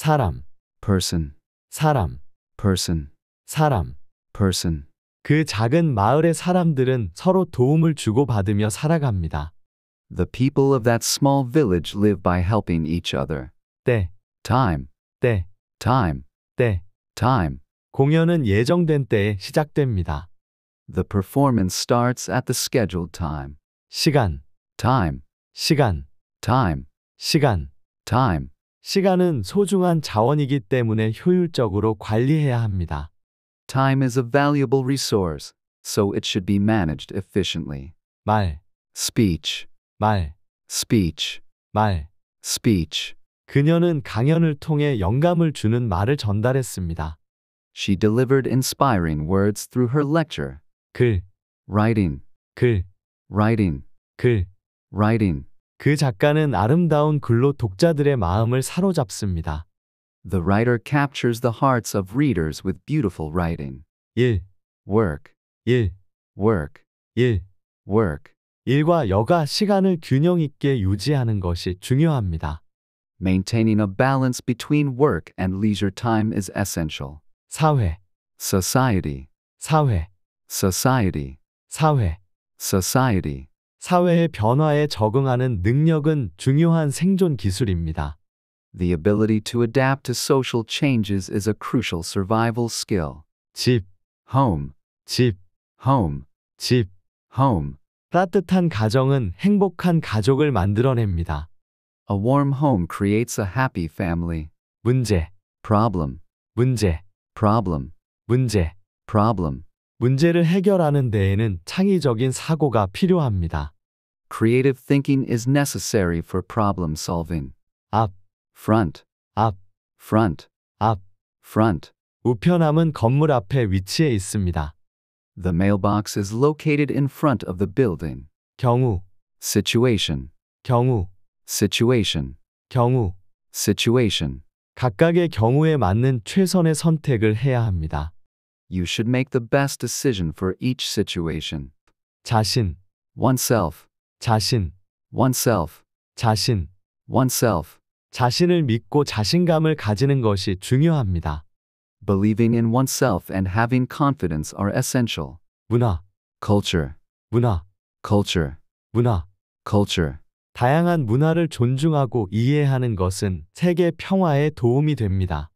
사람 person 사람 person 사람 person 그 작은 마을의 사람들은 서로 도움을 주고받으며 살아갑니다. The people of that small village live by helping each other. 때 time 때 time 때 time 공연은 예정된 때에 시작됩니다. The performance starts at the scheduled time. 시간 time 시간 time 시간 time 시간은 소중한 자원이기 때문에 효율적으로 관리해야 합니다. Time is a valuable resource, so it should be managed efficiently. 말, speech, 말, speech, 말, speech. 그녀는 강연을 통해 영감을 주는 말을 전달했습니다. She delivered inspiring words through her lecture. 글, writing, 글, writing, 글, writing. 그 작가는 아름다운 글로 독자들의 마음을 사로잡습니다. The writer captures the hearts of readers with beautiful writing. 1. work 1. work 1. work 일과 여가 시간을 균형 있게 유지하는 것이 중요합니다. Maintaining a balance between work and leisure time is essential. 사회 society 사회 society 사회 society 사회의 변화에 적응하는 능력은 중요한 생존 기술입니다. The ability to adapt to social changes is a crucial survival skill. 집, home, 집, home, 집, home. 따뜻한 가정은 행복한 가족을 만들어냅니다. A warm home creates a happy family. 문제, problem, 문제, problem, 문제, problem. 문제를 해결하는 데에는 창의적인 사고가 필요합니다. Creative thinking is necessary for problem solving. 앞, front, 앞, front, 앞, front. 우편함은 건물 앞에 위치해 있습니다. The mailbox is located in front of the building. 경우, situation, 경우, situation, 경우, situation. 각각의 경우에 맞는 최선의 선택을 해야 합니다. You should make the best decision for each situation. 자신 oneself 자신 oneself 자신 oneself 자신을 믿고 자신감을 가지는 것이 중요합니다. Believing in oneself and having confidence are essential. 문화 culture 문화 culture 문화 culture 다양한 문화를 존중하고 이해하는 것은 세계 평화에 도움이 됩니다.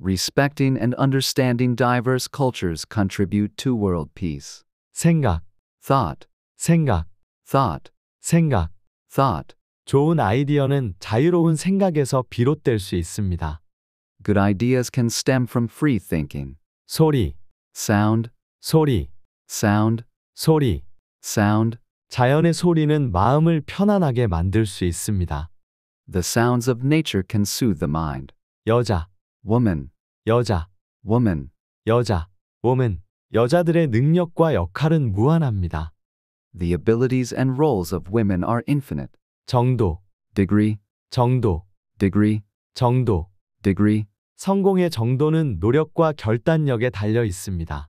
Respecting and understanding diverse cultures contribute to world peace. 생각, thought, 생각, thought, 생각, thought. 좋은 아이디어는 자유로운 생각에서 비롯될 수 있습니다. Good ideas can stem from free thinking. 소리, sound, 소리, sound, 소리, sound. 자연의 소리는 마음을 편안하게 만들 수 있습니다. The sounds of nature can soothe the mind. 여자, woman 여자 woman 여자 woman 여자들의 능력과 역할은 무한합니다. The abilities and roles of women are infinite. 정도 degree 정도 degree 정도 degree 성공의 정도는 노력과 결단력에 달려 있습니다.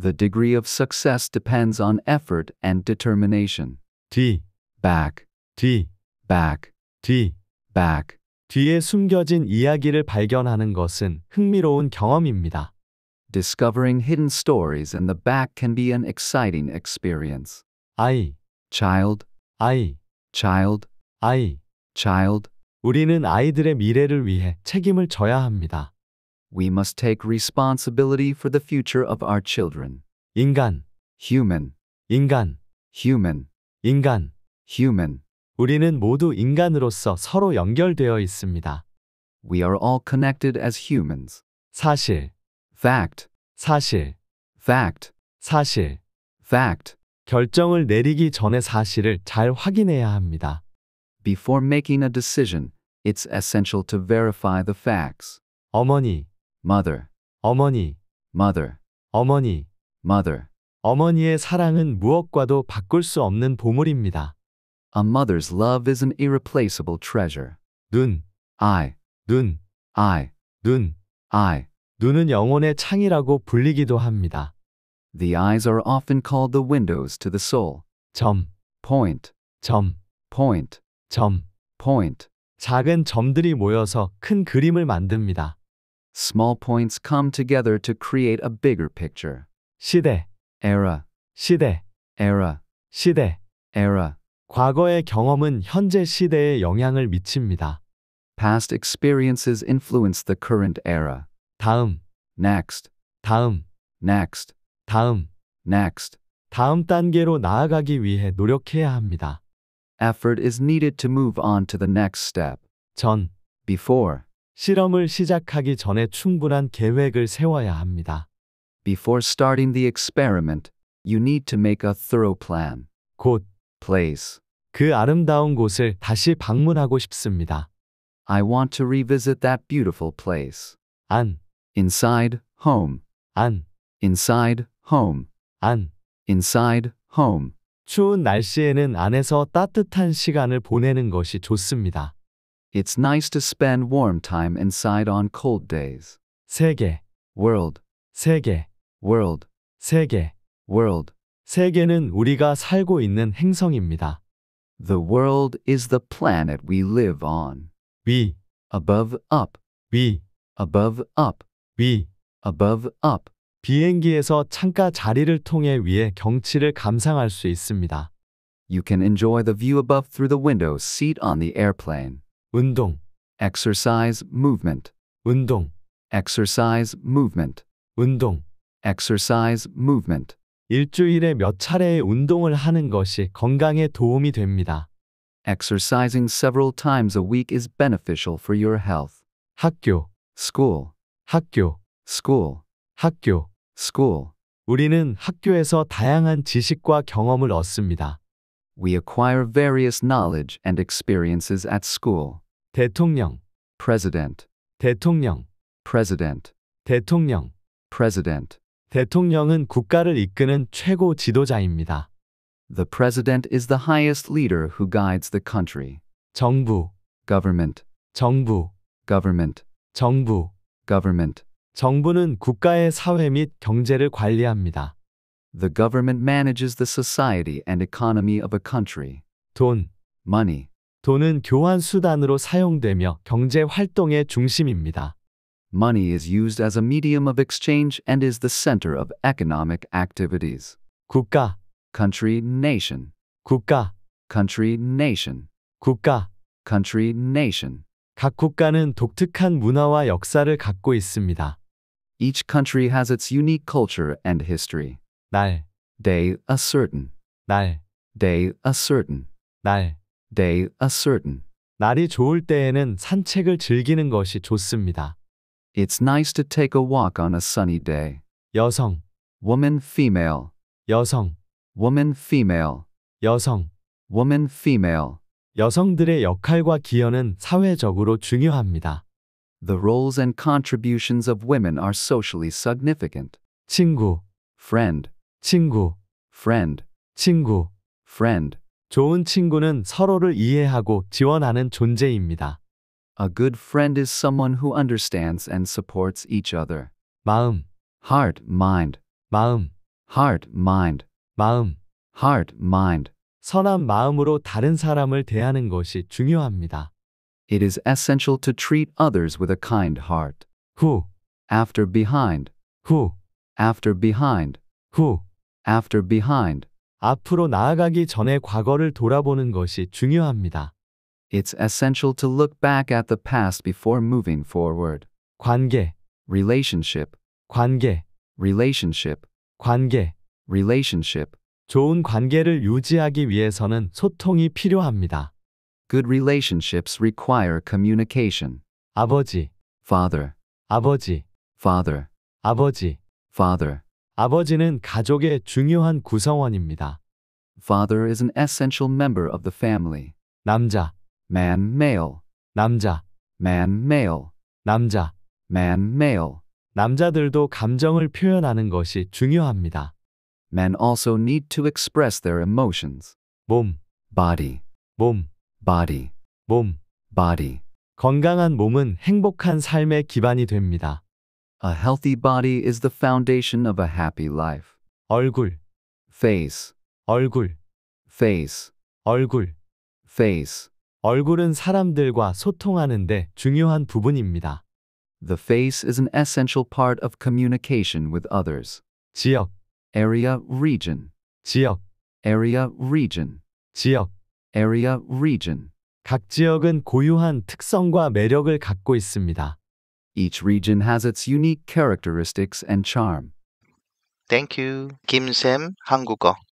The degree of success depends on effort and determination. D back D back D back 뒤에 숨겨진 이야기를 발견하는 것은 흥미로운 경험입니다. Discovering hidden stories in the back can be an exciting experience. I, child, I, child, I, child. 우리는 아이들의 미래를 위해 책임을 져야 합니다. We must take responsibility for the future of our children. 인간, human, 인간, human, 인간, human. 우리는 모두 인간으로서 서로 연결되어 있습니다. We are all connected as humans. 사실, fact, 사실, fact, 사실, fact. 결정을 내리기 전에 사실을 잘 확인해야 합니다. Before making a decision, it's essential to verify the facts. 어머니, mother, 어머니, mother, 어머니, mother. 어머니의 사랑은 무엇과도 바꿀 수 없는 보물입니다. A mother's love is an irreplaceable treasure. 눈, eye, 눈, eye, 눈, eye. 눈은 영혼의 창이라고 불리기도 합니다. The eyes are often called the windows to the soul. 점, point, 점, point, 점, point. 작은 점들이 모여서 큰 그림을 만듭니다. Small points come together to create a bigger picture. 시대, era, 시대, era, 시대, era. 과거의 경험은 현재 시대에 영향을 미칩니다. Past experiences influence the current era. 다음, Next. 다음, Next. 다음, Next. 다음 단계로 나아가기 위해 노력해야 합니다. Effort is needed to move on to the next step. 전, Before. 실험을 시작하기 전에 충분한 계획을 세워야 합니다. Before starting the experiment, you need to make a thorough plan. 곧, place. 그 아름다운 곳을 다시 방문하고 싶습니다. I want to revisit that beautiful place. 안 inside home. 안 inside home. 안 inside home. 추운 날씨에는 안에서 따뜻한 시간을 보내는 것이 좋습니다. It's nice to spend warm time inside on cold days. 세계 world 세계 world 세계 world 세계는 우리가 살고 있는 행성입니다. The world is the planet we live on. 위, above, up, 위, above, up, 위, above, up. 비행기에서 창가 자리를 통해 위의 경치를 감상할 수 있습니다. You can enjoy the view above through the window seat on the airplane. 운동, exercise, movement. 운동, exercise, movement. 운동, exercise, movement. 일주일에 몇 차례의 운동을 하는 것이 건강에 도움이 됩니다. Exercising several times a week is beneficial for your health. 학교, school, 학교, school, 학교, school. 우리는 학교에서 다양한 지식과 경험을 얻습니다. We acquire various knowledge and experiences at school. 대통령, president, 대통령, president, 대통령, president. 대통령은 국가를 이끄는 최고 지도자입니다. The president is the highest leader who guides the country. 정부 government 정부 government 정부 government 정부는 국가의 사회 및 경제를 관리합니다. The government manages the society and economy of a country. 돈 money 돈은 교환 수단으로 사용되며 경제 활동의 중심입니다. money is used as a medium of exchange and is the center of economic activities. 국가 country nation 국가 country nation 국가 country nation 각 국가는 독특한 문화와 역사를 갖고 있습니다. Each country has its unique culture and history. 날 day a certain 날 day a certain 날 day a certain 날이 좋을 때에는 산책을 즐기는 것이 좋습니다. It's nice to take a walk on a sunny day. 여성 woman female 여성 woman female 여성 woman female 여성들의 역할과 기여는 사회적으로 중요합니다. The roles and contributions of women are socially significant. 친구 friend 친구 friend 친구 friend 좋은 친구는 서로를 이해하고 지원하는 존재입니다. A good friend is someone who understands and supports each other. 마음 heart mind 마음 heart mind 마음 heart mind 선한 마음으로 다른 사람을 대하는 것이 중요합니다. It is essential to treat others with a kind heart. 후 after behind 후 after behind 후 after behind 앞으로 나아가기 전에 과거를 돌아보는 것이 중요합니다. It's essential to look back at the past before moving forward. 관계, relationship, 관계, relationship, 관계, relationship. 좋은 관계를 유지하기 위해서는 소통이 필요합니다. Good relationships require communication. 아버지, father, 아버지, father, 아버지, father. 아버지는 가족의 중요한 구성원입니다. Father is an essential member of the family. 남자, man male 남자 man male 남자 man male 남자들도 감정을 표현하는 것이 중요합니다. Men also need to express their emotions. 몸 body 몸 body 몸 body 건강한 몸은 행복한 삶의 기반이 됩니다. A healthy body is the foundation of a happy life. 얼굴 face 얼굴 face 얼굴 face 얼굴은 사람들과 소통하는데 중요한 부분입니다. The face is an essential part of communication with others. 지역 area region 지역 area region 지역 area region 각 지역은 고유한 특성과 매력을 갖고 있습니다. Each region has its unique characteristics and charm. Thank you. 김샘 한국어